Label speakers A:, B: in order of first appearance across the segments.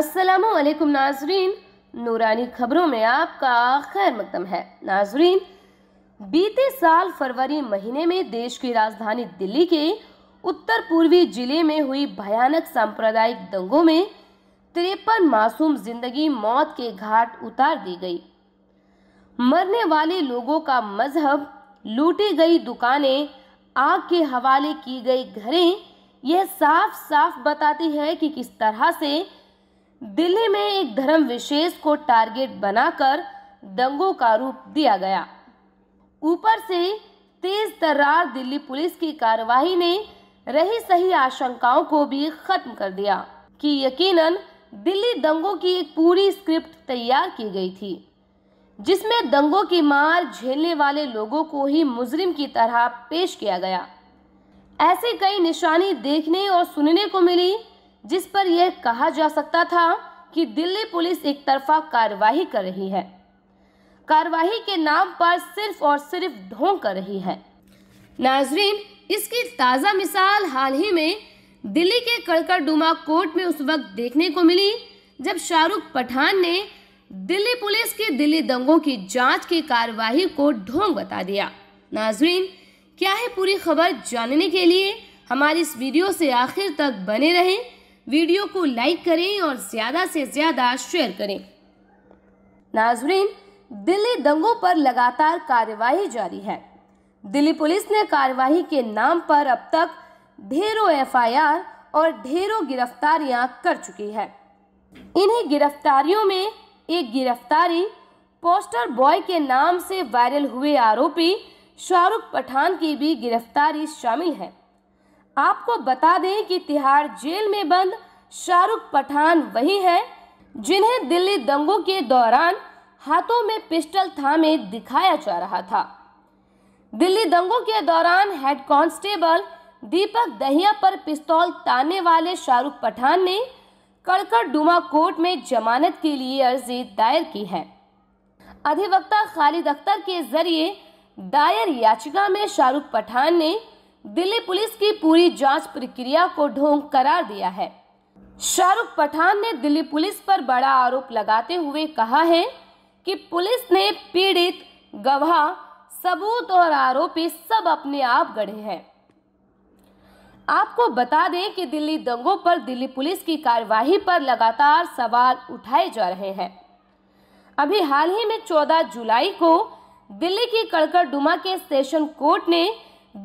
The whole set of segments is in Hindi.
A: असलकुम नाजरीन नूरानी खबरों में आपका खैर मकदम है नाजरीन बीते साल फरवरी महीने में देश की राजधानी दिल्ली के उत्तर पूर्वी जिले में हुई भयानक सांप्रदायिक दंगों में तिरपन मासूम जिंदगी मौत के घाट उतार दी गई मरने वाले लोगों का मजहब लूटी गई दुकानें आग के हवाले की गई घरें यह साफ साफ बताती है कि किस तरह से दिल्ली में एक धर्म विशेष को टारगेट बनाकर दंगों का रूप दिया गया ऊपर से तेज तर्रार दिल्ली पुलिस की कार्रवाई ने रही सही आशंकाओं को भी खत्म कर दिया कि यकीनन दिल्ली दंगों की एक पूरी स्क्रिप्ट तैयार की गई थी जिसमें दंगों की मार झेलने वाले लोगों को ही मुजरिम की तरह पेश किया गया ऐसी कई निशानी देखने और सुनने को मिली जिस पर यह कहा जा सकता था कि दिल्ली पुलिस एक तरफा कार्रवाई कर रही है कार्रवाई के नाम पर सिर्फ और सिर्फ ढोंग कर रही है नाजरीन इसकी ताज़ा मिसाल हाल ही में दिल्ली के कड़कड़डुमा कोर्ट में उस वक्त देखने को मिली जब शाहरुख पठान ने दिल्ली पुलिस के दिल्ली दंगों की जांच की कार्यवाही को ढोंग बता दिया नाजरीन क्या है पूरी खबर जानने के लिए हमारी इस वीडियो से आखिर तक बने रहें वीडियो को लाइक करें और ज़्यादा से ज़्यादा शेयर करें नाजरीन दिल्ली दंगों पर लगातार कार्यवाही जारी है दिल्ली पुलिस ने कार्यवाही के नाम पर अब तक ढेरों एफआईआर और ढेरों गिरफ्तारियां कर चुकी है इन्हीं गिरफ्तारियों में एक गिरफ्तारी पोस्टर बॉय के नाम से वायरल हुए आरोपी शाहरुख पठान की भी गिरफ्तारी शामिल है आपको बता दें कि तिहाड़ जेल में बंद शाहरुख पठान वही हैं जिन्हें दिल्ली दंगों के दौरान हाथों में पिस्टल थामे दिखाया जा रहा था दिल्ली दंगों के दौरान हेड कांस्टेबल दीपक दहिया पर पिस्तौल ताने वाले शाहरुख पठान ने कड़कर डुमा कोर्ट में जमानत के लिए अर्जी दायर की है अधिवक्ता खालिद अख्तर के जरिए दायर याचिका में शाहरुख पठान ने दिल्ली पुलिस की पूरी जांच प्रक्रिया को ढोंग करार दिया है शाहरुख पठान ने दिल्ली पुलिस पर बड़ा आरोप लगाते हुए कहा है कि पुलिस ने पीड़ित गवाह सबूत और आरोपी सब अपने आप गढ़े हैं आपको बता दें कि दिल्ली दंगों पर दिल्ली पुलिस की कार्यवाही पर लगातार सवाल उठाए जा रहे हैं अभी हाल ही में 14 जुलाई को दिल्ली की कड़कड़डुमा के सेशन कोर्ट ने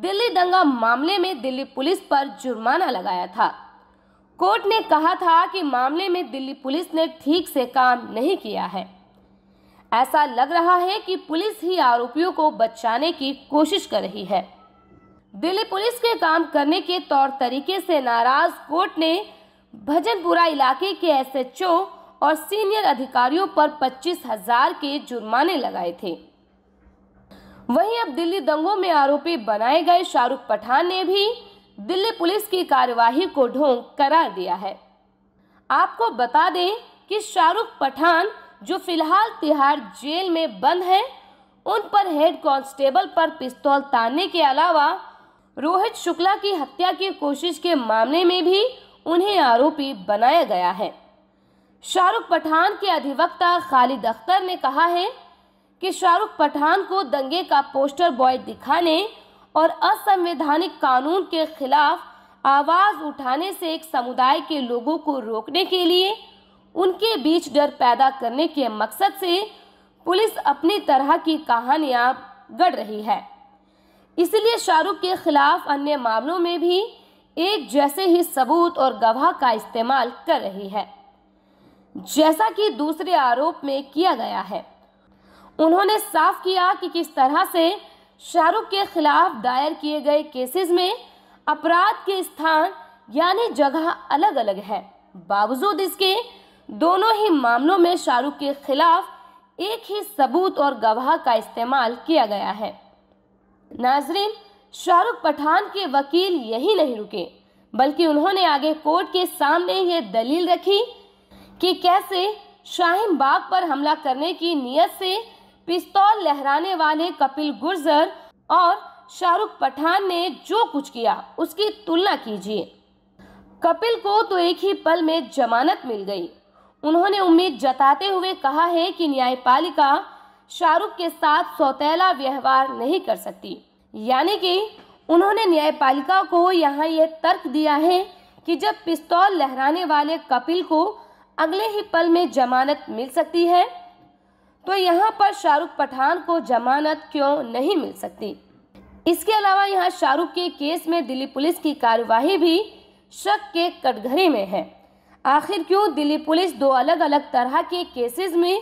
A: दिल्ली दंगा मामले में दिल्ली पुलिस पर जुर्माना लगाया था कोर्ट ने कहा था कि मामले में दिल्ली पुलिस ने ठीक से काम नहीं किया है ऐसा लग रहा है कि पुलिस ही आरोपियों को बचाने की कोशिश कर रही है दिल्ली पुलिस के काम करने के तौर तरीके से नाराज कोर्ट ने भजनपुरा इलाके के एसएचओ और सीनियर अधिकारियों पर पच्चीस हजार के जुर्माने लगाए थे वहीं अब दिल्ली दंगों में आरोपी बनाए गए शाहरुख पठान ने भी दिल्ली पुलिस की कार्यवाही को ढोंग करार दिया है आपको बता दें कि शाहरुख पठान जो फिलहाल तिहाड़ जेल में बंद है उन पर हेड कांस्टेबल पर पिस्तौल तानने के अलावा रोहित शुक्ला की हत्या की कोशिश के मामले में भी उन्हें आरोपी बनाया गया है शाहरुख पठान के अधिवक्ता खालिद अख्तर ने कहा है कि शाहरुख पठान को दंगे का पोस्टर बॉय दिखाने और असंवैधानिक कानून के खिलाफ आवाज़ उठाने से एक समुदाय के लोगों को रोकने के लिए उनके बीच डर पैदा करने के मकसद से पुलिस अपनी तरह की कहानियां गढ़ रही है इसलिए शाहरुख के खिलाफ अन्य मामलों में भी एक जैसे ही सबूत और गवाह का इस्तेमाल कर रही है जैसा कि दूसरे आरोप में किया गया है उन्होंने साफ किया कि किस तरह से शाहरुख के खिलाफ दायर किए गए केसेस में अपराध के स्थान यानी जगह अलग अलग है बावजूद इसके दोनों ही मामलों में शाहरुख के खिलाफ एक ही सबूत और गवाह का इस्तेमाल किया गया है नाजरीन शाहरुख पठान के वकील यही नहीं रुके बल्कि उन्होंने आगे कोर्ट के सामने ये दलील रखी कि कैसे शाहीन बाग पर हमला करने की नीयत से पिस्तौल लहराने वाले कपिल गुर्जर और शाहरुख पठान ने जो कुछ किया उसकी तुलना कीजिए कपिल को तो एक ही पल में जमानत मिल गई उन्होंने उम्मीद जताते हुए कहा है कि न्यायपालिका शाहरुख के साथ सौतेला व्यवहार नहीं कर सकती यानी कि उन्होंने न्यायपालिका को यहाँ यह तर्क दिया है कि जब पिस्तौल लहराने वाले कपिल को अगले ही पल में जमानत मिल सकती है तो यहाँ पर शाहरुख पठान को जमानत क्यों नहीं मिल सकती इसके अलावा यहाँ शाहरुख के केस में दिल्ली पुलिस की कार्यवाही भी शक के कटघरे में है आखिर क्यों दिल्ली पुलिस दो अलग अलग तरह के केसेस में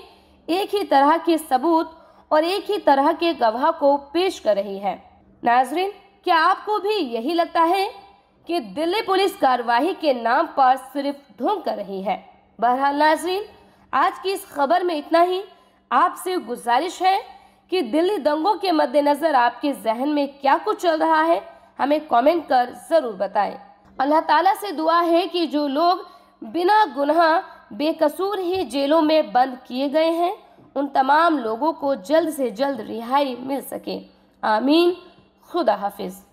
A: एक ही तरह के सबूत और एक ही तरह के गवाह को पेश कर रही है नाजरीन क्या आपको भी यही लगता है कि दिल्ली पुलिस कार्यवाही के नाम पर सिर्फ धूम कर रही है बहरहाल नाजरीन आज की इस खबर में इतना ही आपसे गुजारिश है कि दिल्ली दंगों के मद्देनज़र आपके जहन में क्या कुछ चल रहा है हमें कमेंट कर ज़रूर बताएं अल्लाह ताला से दुआ है कि जो लोग बिना गुनाह बेकसूर ही जेलों में बंद किए गए हैं उन तमाम लोगों को जल्द से जल्द रिहाई मिल सके आमीन खुदा हाफिज़